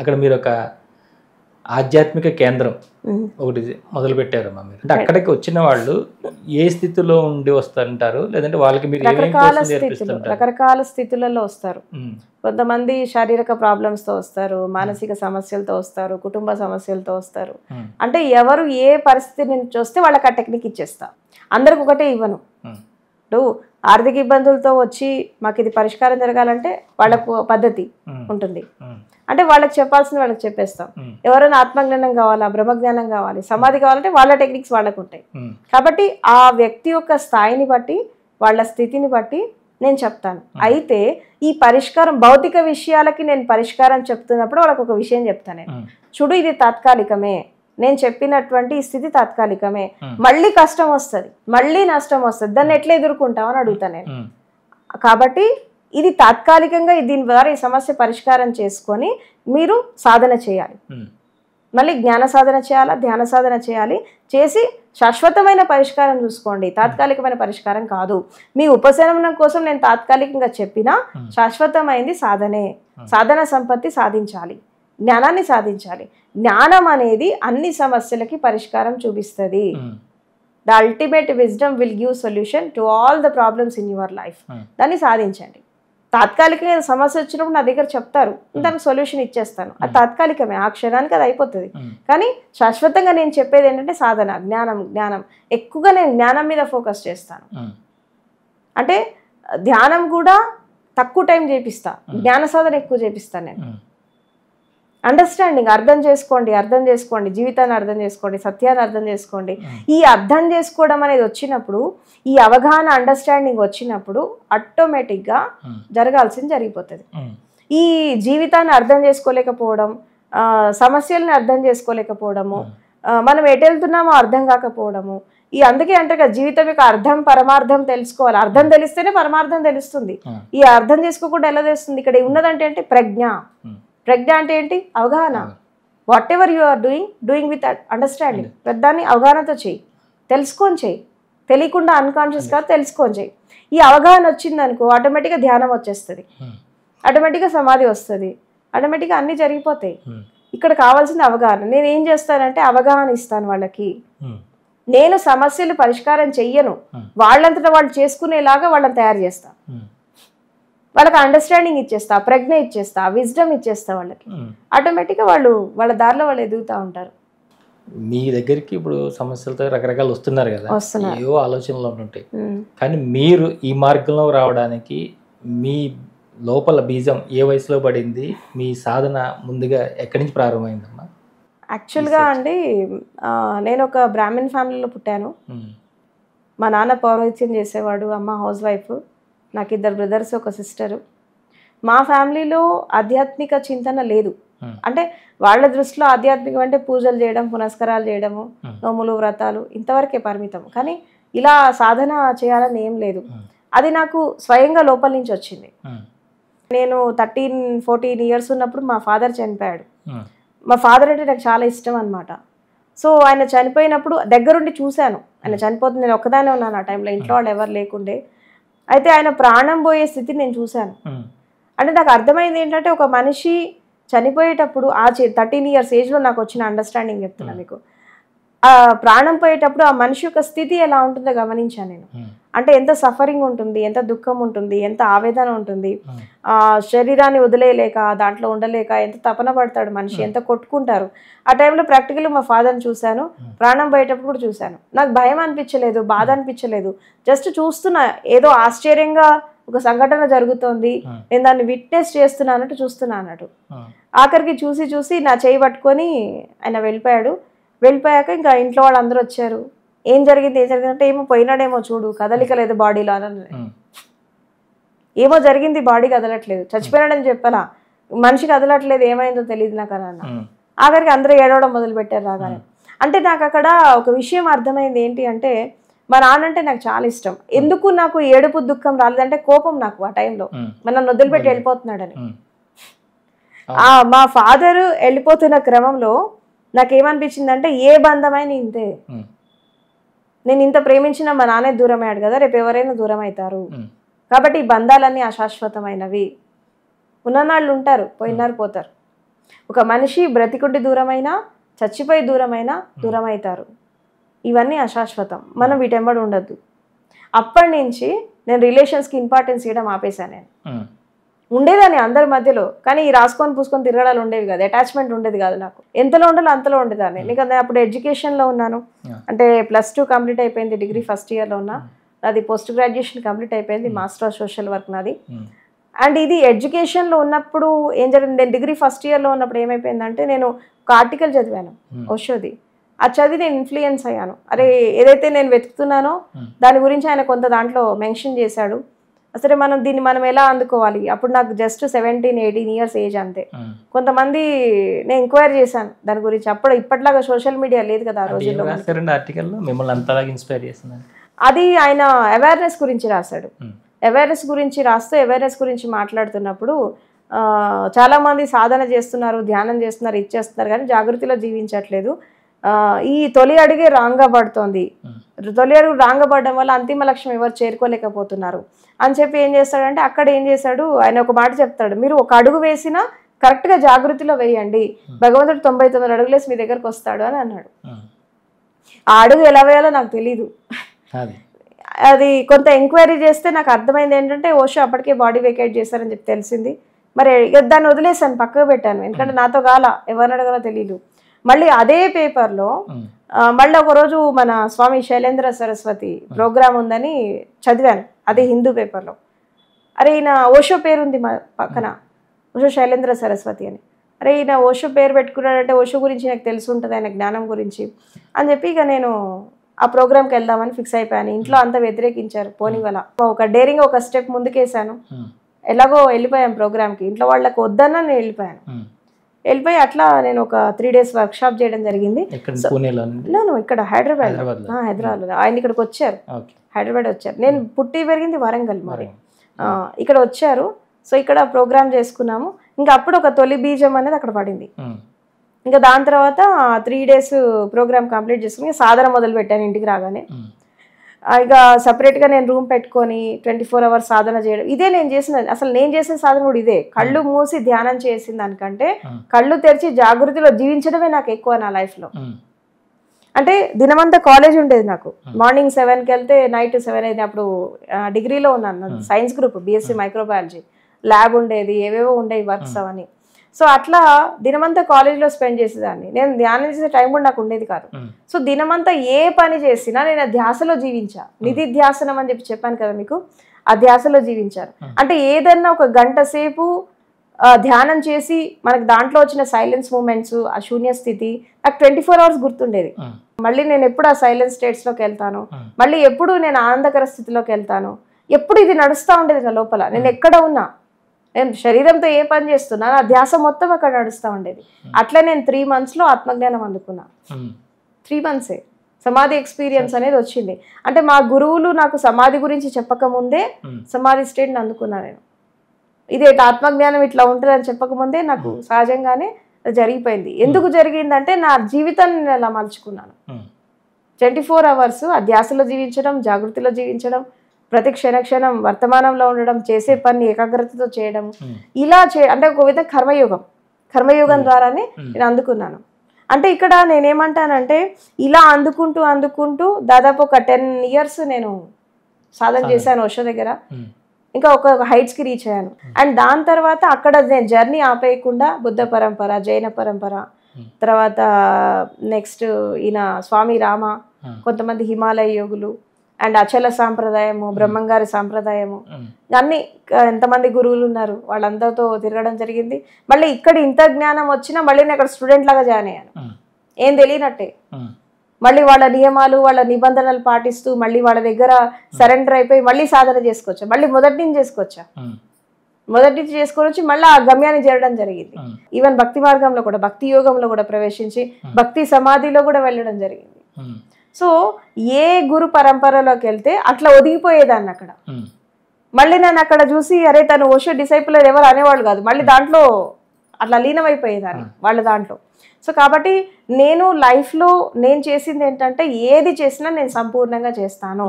అక్కడ మీరు ఒక ఆధ్యాత్మిక కేంద్రం ఒకటి అమ్మా మీరు అంటే అక్కడికి వచ్చిన వాళ్ళు ఏ స్థితిలో ఉండి వస్తారంటారు లేదంటే వాళ్ళకి మీరు రకరకాల స్థితిలో రకరకాల స్థితులలో వస్తారు కొంతమంది శారీరక ప్రాబ్లమ్స్తో వస్తారు మానసిక సమస్యలతో వస్తారు కుటుంబ సమస్యలతో వస్తారు అంటే ఎవరు ఏ పరిస్థితి నుంచి వస్తే వాళ్ళకి ఆ టెక్నిక్ ఇచ్చేస్తా అందరికి ఒకటే ఇవ్వను ఇప్పుడు ఆర్థిక ఇబ్బందులతో వచ్చి మాకు ఇది పరిష్కారం జరగాలంటే వాళ్ళకు పద్ధతి ఉంటుంది అంటే వాళ్ళకి చెప్పాల్సింది వాళ్ళకి చెప్పేస్తాం ఎవరైనా ఆత్మజ్ఞానం కావాలా బ్రహ్మజ్ఞానం కావాలి సమాధి కావాలంటే వాళ్ళ టెక్నిక్స్ వాళ్ళకు ఉంటాయి కాబట్టి ఆ వ్యక్తి యొక్క స్థాయిని బట్టి వాళ్ళ స్థితిని బట్టి నేను చెప్తాను అయితే ఈ పరిష్కారం భౌతిక విషయాలకి నేను పరిష్కారం చెప్తున్నప్పుడు వాళ్ళకు ఒక విషయం చెప్తాను చూడు ఇది తాత్కాలికమే నేను చెప్పినటువంటి స్థితి తాత్కాలికమే మళ్ళీ కష్టం వస్తుంది మళ్ళీ నష్టం వస్తుంది దాన్ని ఎట్లా ఎదుర్కొంటావు అని అడుగుతా నేను కాబట్టి ఇది తాత్కాలికంగా దీని ద్వారా ఈ సమస్య పరిష్కారం చేసుకొని మీరు సాధన చేయాలి మళ్ళీ జ్ఞాన సాధన చేయాలా ధ్యాన సాధన చేయాలి చేసి శాశ్వతమైన పరిష్కారం చూసుకోండి తాత్కాలికమైన పరిష్కారం కాదు మీ ఉపశమనం కోసం నేను తాత్కాలికంగా చెప్పిన శాశ్వతమైంది సాధనే సాధన సంపత్తి సాధించాలి జ్ఞానాన్ని సాధించాలి జ్ఞానం అనేది అన్ని సమస్యలకి పరిష్కారం చూపిస్తుంది the ultimate wisdom will give solution to all the problems in your life దాన్ని సాధించండి తాత్కాలికంగా సమస్య వచ్చినప్పుడు నా దగ్గర చెప్తారు hmm. దానికి సొల్యూషన్ ఇచ్చేస్తాను అది hmm. తాత్కాలికమే ఆ క్షణానికి అది అయిపోతుంది hmm. కానీ శాశ్వతంగా నేను చెప్పేది ఏంటంటే సాధన జ్ఞానం జ్ఞానం ఎక్కువగా నేను జ్ఞానం మీద ఫోకస్ చేస్తాను అంటే ధ్యానం కూడా తక్కువ టైం చేపిస్తా జ్ఞాన సాధన ఎక్కువ చేపిస్తాను నేను అండర్స్టాండింగ్ అర్థం చేసుకోండి అర్థం చేసుకోండి జీవితాన్ని అర్థం చేసుకోండి సత్యాన్ని అర్థం చేసుకోండి hmm. ఈ అర్థం చేసుకోవడం అనేది వచ్చినప్పుడు ఈ అవగాహన అండర్స్టాండింగ్ వచ్చినప్పుడు ఆటోమేటిక్గా hmm. జరగాల్సింది జరిగిపోతుంది hmm. ఈ జీవితాన్ని అర్థం చేసుకోలేకపోవడం సమస్యల్ని అర్థం చేసుకోలేకపోవడము మనం ఎటు వెళ్తున్నామో అర్థం కాకపోవడము ఈ అందుకే అంటే కదా జీవితం యొక్క అర్థం పరమార్థం తెలుసుకోవాలి అర్థం తెలిస్తేనే పరమార్థం తెలుస్తుంది ఈ అర్థం చేసుకోకుండా ఎలా తెలుస్తుంది ఇక్కడ ఉన్నదంటే అంటే ప్రజ్ఞ ప్రజ్ఞ అంటే ఏంటి అవగాహన whatever you are doing doing with understanding ప్రతిదాన్ని అవగాహనతో చేయి తెలుసుకొని చేయి తెలియకుండా అన్కాన్షియస్గా తెలుసుకొని చేయి ఈ అవగాహన వచ్చింది అనుకో ఆటోమేటిక్గా ధ్యానం వచ్చేస్తుంది ఆటోమేటిక్గా సమాధి వస్తుంది ఆటోమేటిక్గా అన్నీ జరిగిపోతాయి ఇక్కడ కావాల్సింది అవగాహన నేను ఏం చేస్తానంటే అవగాహన ఇస్తాను వాళ్ళకి నేను సమస్యలు పరిష్కారం చెయ్యను వాళ్ళంతటా వాళ్ళు చేసుకునేలాగా వాళ్ళని తయారు చేస్తాను వాళ్ళకి అండర్స్టాండింగ్ ఇచ్చేస్తా ప్రజ్ఞ ఇచ్చేస్తా విజ్డమ్ ఇచ్చేస్తా వాళ్ళకి ఆటోమేటిక్గా hmm. వాళ్ళు వాళ్ళ దారిలో వాళ్ళు ఎదుగుతూ ఉంటారు మీ దగ్గరికి ఇప్పుడు సమస్యలతో రకరకాలు వస్తున్నారు కదా ఏవో ఆలోచనలు ఉంటాయి hmm. కానీ మీరు ఈ మార్గంలో రావడానికి మీ లోపల బీజం ఏ వయసులో పడింది మీ సాధన ముందుగా ఎక్కడి నుంచి ప్రారంభమైందమ్మా యాక్చువల్గా అండి నేను ఒక బ్రాహ్మణ్ ఫ్యామిలీలో పుట్టాను hmm. మా నాన్న పౌరోహిత్యం చేసేవాడు అమ్మ హౌస్ వైఫ్ నాకు ఇద్దరు బ్రదర్స్ ఒక సిస్టరు మా ఫ్యామిలీలో ఆధ్యాత్మిక చింతన లేదు hmm. అంటే వాళ్ళ దృష్టిలో ఆధ్యాత్మికం అంటే పూజలు చేయడం పునస్కారాలు చేయడము hmm. నోములు వ్రతాలు ఇంతవరకే పరిమితం కానీ ఇలా సాధన చేయాలని ఏం లేదు hmm. అది నాకు స్వయంగా లోపల నుంచి వచ్చింది నేను థర్టీన్ ఫోర్టీన్ ఇయర్స్ ఉన్నప్పుడు మా ఫాదర్ చనిపోయాడు మా ఫాదర్ అంటే నాకు చాలా ఇష్టం అనమాట సో ఆయన చనిపోయినప్పుడు దగ్గరుండి చూశాను ఆయన చనిపోతుంది నేను ఒక్కదానే ఉన్నాను ఆ టైంలో ఇంట్లో వాళ్ళు ఎవరు లేకుండే అయితే ఆయన ప్రాణం పోయే స్థితి నేను చూశాను అంటే నాకు అర్థమైంది ఏంటంటే ఒక మనిషి చనిపోయేటప్పుడు ఆ థర్టీన్ ఇయర్స్ ఏజ్లో నాకు వచ్చిన అండర్స్టాండింగ్ చెప్తున్నా మీకు ఆ ప్రాణం పోయేటప్పుడు ఆ మనిషి యొక్క స్థితి ఎలా ఉంటుందో గమనించాను నేను అంటే ఎంత సఫరింగ్ ఉంటుంది ఎంత దుఃఖం ఉంటుంది ఎంత ఆవేదన ఉంటుంది ఆ శరీరాన్ని వదిలేయలేక దాంట్లో ఉండలేక ఎంత తపన పడతాడు మనిషి ఎంత కొట్టుకుంటారు ఆ టైంలో ప్రాక్టికల్ మా ఫాదర్ని చూశాను ప్రాణం పోయేటప్పుడు కూడా చూశాను నాకు భయం అనిపించలేదు బాధ అనిపించలేదు జస్ట్ చూస్తున్నా ఏదో ఆశ్చర్యంగా ఒక సంఘటన జరుగుతోంది నేను దాన్ని విట్నెస్ చేస్తున్నా అన్నట్టు చూస్తున్నా అన్నట్టు ఆఖరికి చూసి చూసి నా చేయి పట్టుకొని ఆయన వెళ్ళిపోయాడు వెళ్ళిపోయాక ఇంకా ఇంట్లో వాళ్ళందరూ వచ్చారు ఏం జరిగింది ఏం జరిగింది అంటే ఏమో పోయినాడేమో చూడు కదలిక లేదు బాడీలో అని ఏమో జరిగింది బాడీ కదలట్లేదు చచ్చిపోయినాడని చెప్పాలా మనిషి కదలట్లేదు ఏమైందో తెలియదు నాకు అని అన్న ఆఖరికి అందరూ ఏడవడం మొదలుపెట్టారు రాగానే అంటే నాకు అక్కడ ఒక విషయం అర్థమైంది ఏంటి అంటే మా నాన్నంటే నాకు చాలా ఇష్టం ఎందుకు నాకు ఏడుపు దుఃఖం రాలేదంటే కోపం నాకు ఆ టైంలో మన వదిలిపెట్టి వెళ్ళిపోతున్నాడని మా ఫాదరు వెళ్ళిపోతున్న క్రమంలో నాకేమనిపించిందంటే ఏ బంధమైన ఇంతే నేను ఇంత ప్రేమించిన మా నాన్నే దూరం అయ్యాడు కదా రేపు ఎవరైనా దూరం అవుతారు కాబట్టి ఈ బంధాలన్నీ అశాశ్వతమైనవి ఉన్ననాళ్ళు ఉంటారు పోయినారు పోతారు ఒక మనిషి బ్రతికుండి దూరమైనా చచ్చిపోయి దూరమైనా దూరం అవుతారు ఇవన్నీ అశాశ్వతం మనం వీటెంబడి ఉండద్దు అప్పటి నుంచి నేను రిలేషన్స్కి ఇంపార్టెన్స్ ఇవ్వడం ఆపేశాను నేను ఉండేదాన్ని అందరి మధ్యలో కానీ ఈ రాసుకొని పూసుకొని తిరగడాలు ఉండేవి కాదు అటాచ్మెంట్ ఉండేది కాదు నాకు ఎంతలో ఉండాలో అంతలో ఉండేదాన్ని నీకు hmm. అప్పుడు ఎడ్యుకేషన్లో ఉన్నాను అంటే ప్లస్ టూ కంప్లీట్ అయిపోయింది డిగ్రీ ఫస్ట్ ఇయర్లో ఉన్నా hmm. నాది పోస్ట్ గ్రాడ్యుయేషన్ కంప్లీట్ అయిపోయింది మాస్టర్ ఆఫ్ సోషల్ వర్క్ నాది అండ్ hmm. ఇది ఎడ్యుకేషన్లో ఉన్నప్పుడు ఏం జరిగింది నేను డిగ్రీ ఫస్ట్ ఇయర్లో ఉన్నప్పుడు ఏమైపోయిందంటే నేను ఒక ఆర్టికల్ చదివాను ఓషోది ఆ చదివి నేను ఇన్ఫ్లుయెన్స్ అయ్యాను అరే ఏదైతే నేను వెతుకుతున్నానో దాని గురించి ఆయన కొంత దాంట్లో మెన్షన్ చేశాడు అసలు మనం దీన్ని మనం ఎలా అందుకోవాలి అప్పుడు నాకు just seventeen eighteen years age అంతే కొంతమంది నేను ఎంక్వైరీ చేశాను దాని గురించి అప్పుడు ఇప్పటిలాగా సోషల్ మీడియా లేదు కదా ఆ రోజుల్లో మిమ్మల్ని ఇన్స్పైర్ అది ఆయన అవేర్నెస్ గురించి రాశాడు అవేర్నెస్ గురించి రాస్తూ అవేర్నెస్ గురించి మాట్లాడుతున్నప్పుడు చాలామంది సాధన చేస్తున్నారు ధ్యానం చేస్తున్నారు ఇచ్చేస్తున్నారు కానీ జాగృతిలో జీవించట్లేదు ఈ తొలి అడుగే రాంగా పడుతోంది తొలి అడుగు రాంగ్గా పడడం వల్ల అంతిమ లక్ష్యం ఎవరు చేరుకోలేకపోతున్నారు అని చెప్పి ఏం చేస్తాడంటే అక్కడ ఏం చేశాడు ఆయన ఒక మాట చెప్తాడు మీరు ఒక అడుగు వేసినా కరెక్ట్గా జాగృతిలో వేయండి భగవంతుడు తొంభై తొమ్మిది అడుగులేసి మీ దగ్గరకు వస్తాడు అని అన్నాడు ఆ అడుగు ఎలా వేయాలో నాకు తెలీదు అది కొంత ఎంక్వైరీ చేస్తే నాకు అర్థమైంది ఏంటంటే ఓషో అప్పటికే బాడీ వెకేట్ చేశారని చెప్పి తెలిసింది మరి దాన్ని వదిలేసాను పక్కకు పెట్టాను ఎందుకంటే నాతో కాల ఎవరిని అడగాలో తెలియదు మళ్ళీ అదే పేపర్లో మళ్ళీ ఒకరోజు మన స్వామి శైలేంద్ర సరస్వతి ప్రోగ్రామ్ ఉందని చదివాను అదే హిందూ పేపర్లో అరే ఈయన ఓషో పేరు ఉంది మా పక్కన ఓషో శైలేంద్ర సరస్వతి అని అరే ఈయన ఓషో పేరు పెట్టుకున్నాడంటే ఓషో గురించి నాకు తెలిసి ఉంటుంది ఆయన జ్ఞానం గురించి అని చెప్పి ఇక నేను ఆ ప్రోగ్రామ్కి వెళ్దామని ఫిక్స్ అయిపోయాను ఇంట్లో అంత వ్యతిరేకించారు పోనీ వల్ల ఒక డేరింగ్ ఒక స్టెప్ ముందుకేసాను ఎలాగో వెళ్ళిపోయాను ప్రోగ్రామ్కి ఇంట్లో వాళ్ళకి వద్దన్నా నేను వెళ్ళిపోయాను వెళ్ళిపోయి అట్లా నేను ఒక త్రీ డేస్ వర్క్ షాప్ చేయడం జరిగింది ఇక్కడ హైదరాబాద్ హైదరాబాద్ ఆయన ఇక్కడికి వచ్చారు హైదరాబాద్ వచ్చారు నేను పుట్టి పెరిగింది వరంగల్ మరి ఇక్కడ వచ్చారు సో ఇక్కడ ప్రోగ్రామ్ చేసుకున్నాము ఇంకా అప్పుడు ఒక తొలి బీజం అనేది అక్కడ పడింది hmm. ఇంకా దాని తర్వాత త్రీ డేస్ ప్రోగ్రామ్ కంప్లీట్ చేసుకుని సాధన మొదలు పెట్టాను ఇంటికి రాగానే hmm. ఇక సపరేట్గా నేను రూమ్ పెట్టుకొని ట్వంటీ ఫోర్ అవర్స్ సాధన చేయడం ఇదే నేను చేసిన అసలు నేను చేసిన సాధన కూడా ఇదే కళ్ళు మూసి ధ్యానం చేసిన దానికంటే కళ్ళు తెరిచి జాగృతిలో జీవించడమే నాకు ఎక్కువ నా లైఫ్లో అంటే దినమంతా కాలేజ్ ఉండేది నాకు మార్నింగ్ సెవెన్కి వెళ్తే నైట్ సెవెన్ అయితే అప్పుడు డిగ్రీలో ఉన్నాను science group BSc microbiology lab ఉండేది ఏవేవో ఉండేవి వర్క్స్ అవన్నీ సో అట్లా దినమంతా కాలేజీలో స్పెండ్ చేసేదాన్ని నేను ధ్యానం చేసే టైం కూడా నాకు ఉండేది కాదు సో దినమంతా ఏ పని చేసినా నేను ధ్యాసలో జీవించా నిధి ధ్యాసనం అని చెప్పి చెప్పాను కదా మీకు ఆ ధ్యాసలో జీవించారు అంటే ఏదన్నా ఒక గంట సేపు ధ్యానం చేసి మనకు దాంట్లో వచ్చిన సైలెన్స్ మూమెంట్స్ ఆ శూన్య స్థితి నాకు ట్వంటీ ఫోర్ అవర్స్ గుర్తుండేది మళ్ళీ నేను ఎప్పుడు ఆ సైలెన్స్ స్టేట్స్లోకి వెళ్తాను మళ్ళీ ఎప్పుడు నేను ఆనందకర స్థితిలోకి వెళ్తాను ఎప్పుడు ఇది నడుస్తూ ఉండేది నా లోపల నేను ఎక్కడ ఉన్నా శరీరంతో ఏ పని చేస్తున్నా నా ధ్యాస మొత్తం అక్కడ నడుస్తూ ఉండేది hmm. అట్లా నేను త్రీ మంత్స్లో ఆత్మజ్ఞానం అందుకున్నా త్రీ hmm. మంత్సే సమాధి ఎక్స్పీరియన్స్ అనేది వచ్చింది అంటే మా గురువులు నాకు సమాధి గురించి చెప్పకముందే hmm. సమాధి స్టేట్ని అందుకున్నా నేను ఇదే ఆత్మజ్ఞానం ఇట్లా ఉంటుందని చెప్పకముందే నాకు సహజంగానే జరిగిపోయింది ఎందుకు జరిగిందంటే నా జీవితాన్ని నేను అలా మలుచుకున్నాను ట్వంటీ ఫోర్ అవర్స్ ఆ ధ్యాసలో జీవించడం జాగృతిలో జీవించడం ప్రతి క్షణక్షణం వర్తమానంలో ఉండడం చేసే hmm. పని ఏకాగ్రతతో చేయడం hmm. ఇలా చే అంటే ఒక విధంగా కర్మయోగం కర్మయోగం hmm. ద్వారానే నేను అందుకున్నాను అంటే ఇక్కడ నేనేమంటానంటే ఇలా అందుకుంటూ అందుకుంటూ దాదాపు ఒక టెన్ ఇయర్స్ నేను సాధన చేశాను ఓషో దగ్గర ఇంకా ఒక హైట్స్కి రీచ్ అయ్యాను అండ్ దాని తర్వాత అక్కడ నేను జర్నీ ఆపేయకుండా బుద్ధ పరంపర జైన పరంపర తర్వాత నెక్స్ట్ ఈయన స్వామి రామ కొంతమంది హిమాలయ యోగులు అండ్ అచల సాంప్రదాయము బ్రహ్మంగారి సాంప్రదాయము అన్ని ఎంతమంది గురువులు ఉన్నారు వాళ్ళందరితో తిరగడం జరిగింది మళ్ళీ ఇక్కడ ఇంత జ్ఞానం వచ్చినా మళ్ళీ నేను అక్కడ స్టూడెంట్ లాగా జాయిన్ అయ్యాను ఏం తెలియనట్టే మళ్ళీ వాళ్ళ నియమాలు వాళ్ళ నిబంధనలు పాటిస్తూ మళ్ళీ వాళ్ళ దగ్గర సరెండర్ అయిపోయి మళ్ళీ సాధన చేసుకోవచ్చా మళ్ళీ మొదటి నుంచి చేసుకోవచ్చా మొదటి నుంచి చేసుకొని వచ్చి మళ్ళీ ఆ గమ్యాన్ని చేరడం జరిగింది ఈవెన్ భక్తి మార్గంలో కూడా భక్తి యోగంలో కూడా ప్రవేశించి భక్తి సమాధిలో కూడా వెళ్ళడం జరిగింది సో ఏ గురు పరంపరలోకి వెళ్తే అట్లా ఒదిగిపోయేదాన్ని అక్కడ మళ్ళీ నేను అక్కడ చూసి అరే తను ఓషో డిసైపుల్ ఎవరు అనేవాళ్ళు కాదు మళ్ళీ దాంట్లో అట్లా లీనమైపోయేదాన్ని వాళ్ళ దాంట్లో సో కాబట్టి నేను లైఫ్లో నేను చేసింది ఏంటంటే ఏది చేసినా నేను సంపూర్ణంగా చేస్తాను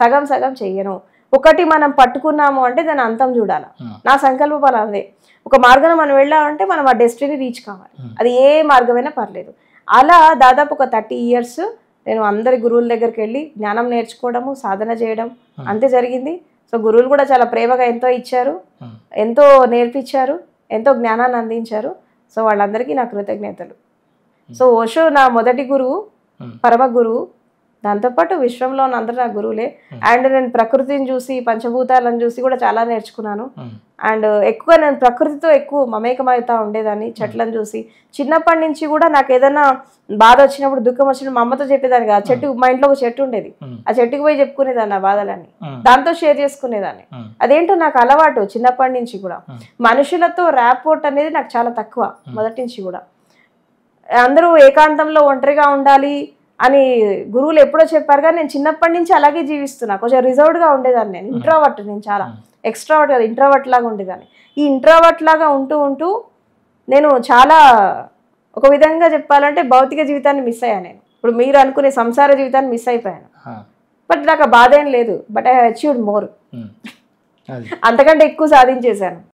సగం సగం చెయ్యను ఒకటి మనం పట్టుకున్నాము అంటే దాని అంతం చూడాలి నా సంకల్పం అలా ఒక మార్గం మనం వెళ్ళామంటే మనం ఆ డెస్టినీ రీచ్ కావాలి అది ఏ మార్గమైనా పర్లేదు అలా దాదాపు ఒక థర్టీ ఇయర్స్ నేను అందరి గురువుల దగ్గరికి వెళ్ళి జ్ఞానం నేర్చుకోవడము సాధన చేయడం అంతే జరిగింది సో గురువులు కూడా చాలా ప్రేమగా ఎంతో ఇచ్చారు ఎంతో నేర్పించారు ఎంతో జ్ఞానాన్ని అందించారు సో వాళ్ళందరికీ నా కృతజ్ఞతలు సో ఓషో నా మొదటి గురువు పరమ గురువు దాంతోపాటు విశ్వంలో అందరు నా గురువులే అండ్ నేను ప్రకృతిని చూసి పంచభూతాలను చూసి కూడా చాలా నేర్చుకున్నాను అండ్ ఎక్కువ నేను ప్రకృతితో ఎక్కువ మమేకమవుతా ఉండేదాన్ని చెట్లను చూసి చిన్నప్పటి నుంచి కూడా నాకు ఏదైనా బాధ వచ్చినప్పుడు దుఃఖం వచ్చినప్పుడు మా అమ్మతో చెప్పేదాన్ని కదా చెట్టు మా ఇంట్లో ఒక చెట్టు ఉండేది ఆ చెట్టుకు పోయి చెప్పుకునేదాన్ని ఆ బాధలన్నీ దాంతో షేర్ చేసుకునేదాన్ని అదేంటో నాకు అలవాటు చిన్నప్పటి నుంచి కూడా మనుషులతో ర్యాపోర్ట్ అనేది నాకు చాలా తక్కువ మొదటి నుంచి కూడా అందరూ ఏకాంతంలో ఒంటరిగా ఉండాలి అని గురువులు ఎప్పుడో చెప్పారు కానీ నేను చిన్నప్పటి నుంచి అలాగే జీవిస్తున్నా కొంచెం రిజర్వ్డ్గా ఉండేదాన్ని నేను ఇంట్రావర్ట్ నేను చాలా ఎక్స్ట్రావర్ట్ కాదు ఇంట్రావర్ట్ లాగా ఉండేదాన్ని ఈ ఇంట్రావర్ట్ లాగా ఉంటూ ఉంటూ నేను చాలా ఒక విధంగా చెప్పాలంటే భౌతిక జీవితాన్ని మిస్ అయ్యాను నేను ఇప్పుడు మీరు అనుకునే సంసార జీవితాన్ని మిస్ అయిపోయాను బట్ నాకు ఆ బాధ ఏం లేదు బట్ ఐ హచీవ్డ్ మోర్ అంతకంటే ఎక్కువ సాధించేశాను